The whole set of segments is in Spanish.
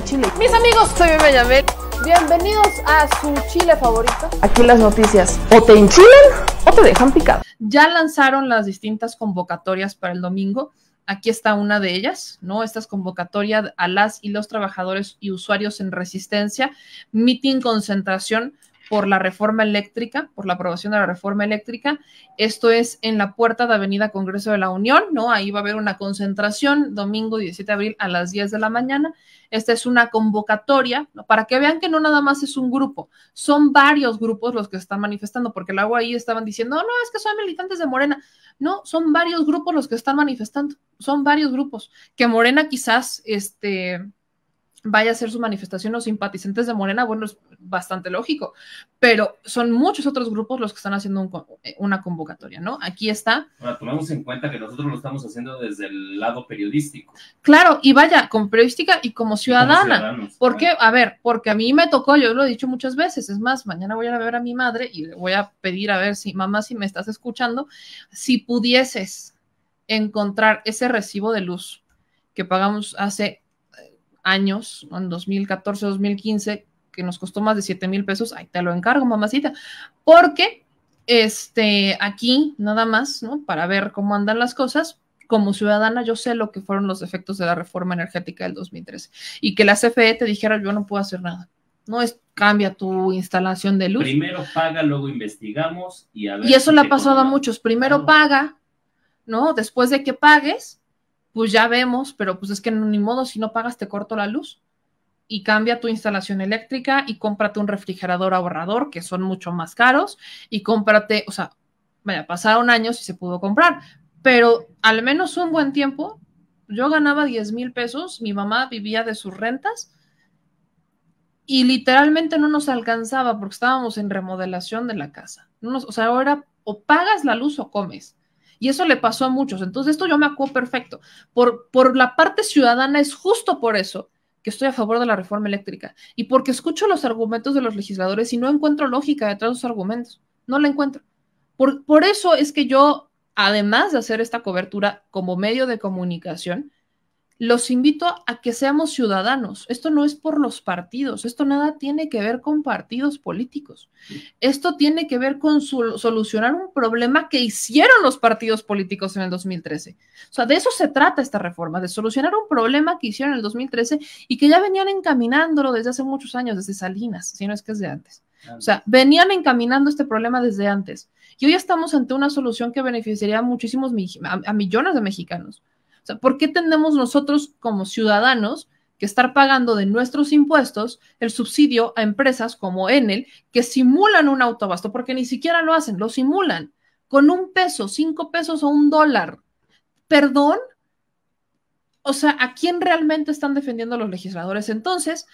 chile. Mis amigos, soy Benjamín. Bienvenidos a su chile favorito. Aquí las noticias. O te enchilan o te dejan picado. Ya lanzaron las distintas convocatorias para el domingo. Aquí está una de ellas, ¿no? Esta es convocatoria a las y los trabajadores y usuarios en resistencia, meeting concentración por la reforma eléctrica, por la aprobación de la reforma eléctrica. Esto es en la puerta de Avenida Congreso de la Unión, ¿no? Ahí va a haber una concentración domingo 17 de abril a las 10 de la mañana. Esta es una convocatoria ¿no? para que vean que no nada más es un grupo, son varios grupos los que están manifestando, porque el agua ahí estaban diciendo, no, no, es que son militantes de Morena. No, son varios grupos los que están manifestando, son varios grupos que Morena quizás, este, vaya a ser su manifestación los simpatizantes de Morena, bueno, es bastante lógico, pero son muchos otros grupos los que están haciendo eh, una convocatoria, ¿no? Aquí está. Ahora, tomemos en cuenta que nosotros lo estamos haciendo desde el lado periodístico. Claro, y vaya, con periodística y como ciudadana. ¿Por qué? a ver, porque a mí me tocó, yo lo he dicho muchas veces, es más, mañana voy a ver a mi madre y le voy a pedir a ver si, mamá, si me estás escuchando, si pudieses encontrar ese recibo de luz que pagamos hace años, en 2014, 2015, que nos costó más de 7 mil pesos, ahí te lo encargo, mamacita, porque este, aquí nada más, ¿no? Para ver cómo andan las cosas. Como ciudadana, yo sé lo que fueron los efectos de la reforma energética del 2013 y que la CFE te dijera yo no puedo hacer nada. No es cambia tu instalación de luz. Primero paga, luego investigamos y a ver. Y eso le ha pasado a muchos. Primero paga, ¿no? Después de que pagues, pues ya vemos, pero pues es que ni modo, si no pagas te corto la luz y cambia tu instalación eléctrica y cómprate un refrigerador ahorrador, que son mucho más caros, y cómprate, o sea, vaya, pasaron años y se pudo comprar, pero al menos un buen tiempo, yo ganaba 10 mil pesos, mi mamá vivía de sus rentas y literalmente no nos alcanzaba porque estábamos en remodelación de la casa. No o sea, ahora o pagas la luz o comes. Y eso le pasó a muchos. Entonces, esto yo me acuerdo perfecto. Por, por la parte ciudadana es justo por eso que estoy a favor de la reforma eléctrica y porque escucho los argumentos de los legisladores y no encuentro lógica detrás de esos argumentos. No la encuentro. Por, por eso es que yo, además de hacer esta cobertura como medio de comunicación, los invito a que seamos ciudadanos. Esto no es por los partidos, esto nada tiene que ver con partidos políticos. Esto tiene que ver con solucionar un problema que hicieron los partidos políticos en el 2013. O sea, de eso se trata esta reforma, de solucionar un problema que hicieron en el 2013 y que ya venían encaminándolo desde hace muchos años, desde Salinas, si no es que es de antes. O sea, venían encaminando este problema desde antes. Y hoy estamos ante una solución que beneficiaría a muchísimos, a millones de mexicanos. O sea, ¿por qué tenemos nosotros como ciudadanos que estar pagando de nuestros impuestos el subsidio a empresas como Enel que simulan un autobasto? Porque ni siquiera lo hacen, lo simulan con un peso, cinco pesos o un dólar. Perdón, o sea, ¿a quién realmente están defendiendo los legisladores? Entonces,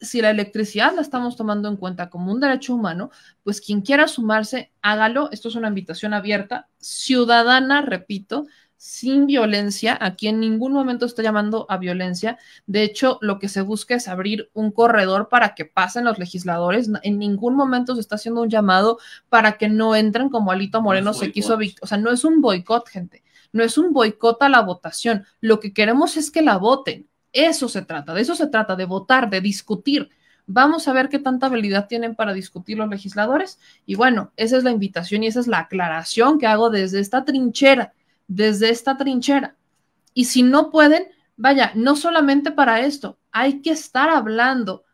si la electricidad la estamos tomando en cuenta como un derecho humano, pues quien quiera sumarse, hágalo. Esto es una invitación abierta, ciudadana, repito, sin violencia. Aquí en ningún momento está llamando a violencia. De hecho, lo que se busca es abrir un corredor para que pasen los legisladores. En ningún momento se está haciendo un llamado para que no entren como Alito Moreno se quiso. O sea, no es un boicot, gente. No es un boicot a la votación. Lo que queremos es que la voten. Eso se trata, de eso se trata, de votar, de discutir. Vamos a ver qué tanta habilidad tienen para discutir los legisladores. Y bueno, esa es la invitación y esa es la aclaración que hago desde esta trinchera desde esta trinchera. Y si no pueden, vaya, no solamente para esto, hay que estar hablando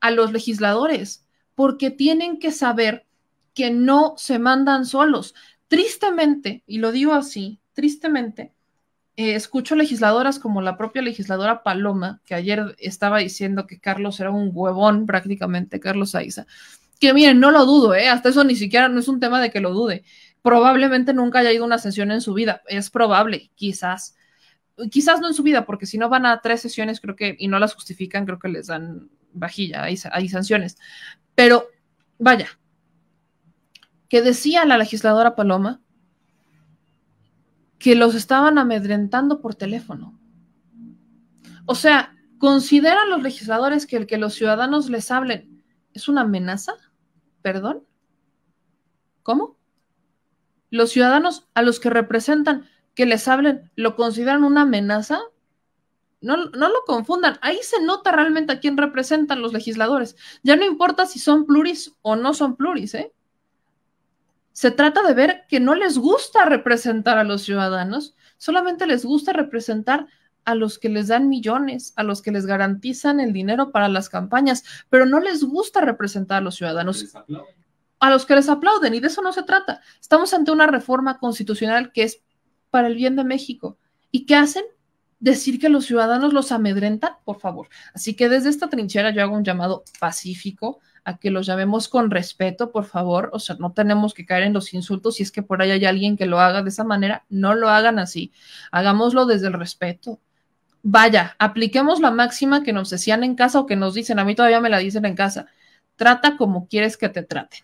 a los legisladores, porque tienen que saber que no se mandan solos. Tristemente, y lo digo así, tristemente, eh, escucho legisladoras como la propia legisladora Paloma, que ayer estaba diciendo que Carlos era un huevón prácticamente, Carlos Aiza, que miren, no lo dudo, eh, hasta eso ni siquiera no es un tema de que lo dude, probablemente nunca haya ido a una sesión en su vida, es probable, quizás. Quizás no en su vida, porque si no van a tres sesiones, creo que, y no las justifican, creo que les dan vajilla, hay, hay sanciones. Pero, vaya, que decía la legisladora Paloma que los estaban amedrentando por teléfono. O sea, ¿consideran los legisladores que el que los ciudadanos les hablen es una amenaza? ¿Perdón? ¿Cómo? los ciudadanos a los que representan, que les hablen, lo consideran una amenaza, no, no, lo confundan. Ahí se nota realmente a quién representan los legisladores. Ya no importa si son pluris o no son pluris, ¿eh? Se trata de ver que no les gusta representar a los ciudadanos, solamente les gusta representar a los que les dan millones, a los que les garantizan el dinero para las campañas, pero no les gusta representar a los ciudadanos a los que les aplauden, y de eso no se trata. Estamos ante una reforma constitucional que es para el bien de México. ¿Y qué hacen? Decir que los ciudadanos los amedrentan, por favor. Así que desde esta trinchera yo hago un llamado pacífico a que los llamemos con respeto, por favor. O sea, no tenemos que caer en los insultos. Si es que por ahí hay alguien que lo haga de esa manera, no lo hagan así. Hagámoslo desde el respeto. Vaya, apliquemos la máxima que nos decían en casa o que nos dicen, a mí todavía me la dicen en casa. Trata como quieres que te traten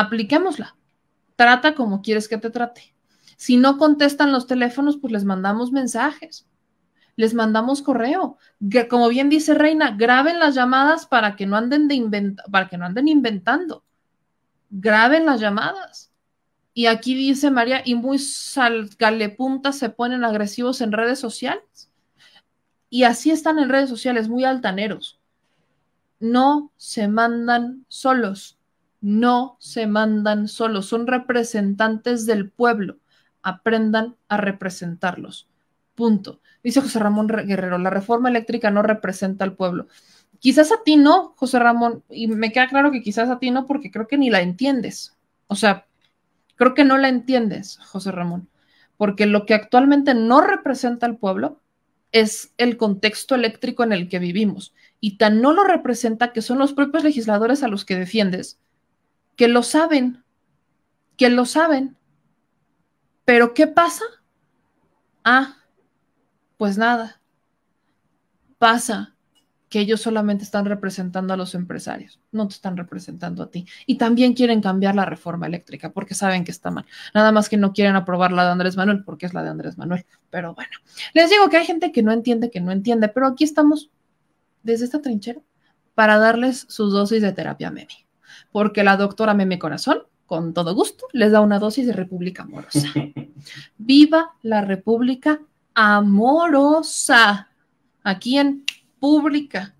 apliquémosla. Trata como quieres que te trate. Si no contestan los teléfonos, pues les mandamos mensajes, les mandamos correo. como bien dice Reina, graben las llamadas para que no anden, de para que no anden inventando. Graben las llamadas. Y aquí dice María, y muy salgalepunta se ponen agresivos en redes sociales. Y así están en redes sociales, muy altaneros. No se mandan solos no se mandan solos, son representantes del pueblo. Aprendan a representarlos. Punto. Dice José Ramón Guerrero, la reforma eléctrica no representa al pueblo. Quizás a ti no, José Ramón, y me queda claro que quizás a ti no porque creo que ni la entiendes. O sea, creo que no la entiendes, José Ramón, porque lo que actualmente no representa al pueblo es el contexto eléctrico en el que vivimos. Y tan no lo representa que son los propios legisladores a los que defiendes, que lo saben, que lo saben. Pero ¿qué pasa? Ah, pues nada. Pasa que ellos solamente están representando a los empresarios, no te están representando a ti. Y también quieren cambiar la reforma eléctrica porque saben que está mal. Nada más que no quieren aprobar la de Andrés Manuel porque es la de Andrés Manuel. Pero bueno, les digo que hay gente que no entiende, que no entiende, pero aquí estamos desde esta trinchera para darles sus dosis de terapia meme porque la doctora Meme Corazón, con todo gusto, les da una dosis de República Amorosa. Viva la República Amorosa. Aquí en Pública,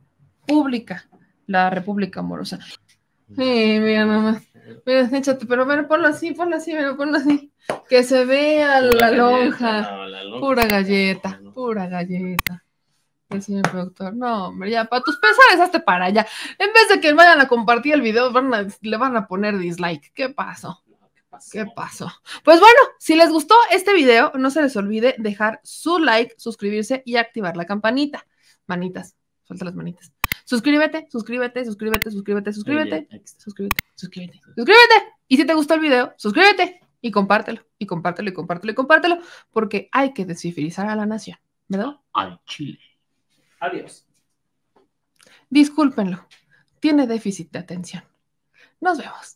Pública, la República Amorosa. Sí, mira mamá, Mira, échate, pero mira, ponlo así, ponlo así, mira, ponlo así. Que se vea la, la lonja. Pura galleta, pura galleta. El señor productor, no, hombre, ya, para tus pesares, hazte para allá. En vez de que vayan a compartir el video, le van a poner dislike. ¿Qué pasó? ¿Qué pasó? Pues bueno, si les gustó este video, no se les olvide dejar su like, suscribirse y activar la campanita. Manitas, suelta las manitas. Suscríbete, suscríbete, suscríbete, suscríbete, suscríbete, suscríbete, suscríbete, suscríbete. Y si te gustó el video, suscríbete y compártelo, y compártelo, y compártelo, y compártelo, porque hay que descifrizar a la nación, ¿verdad? Al Chile. Adiós. Discúlpenlo. Tiene déficit de atención. Nos vemos.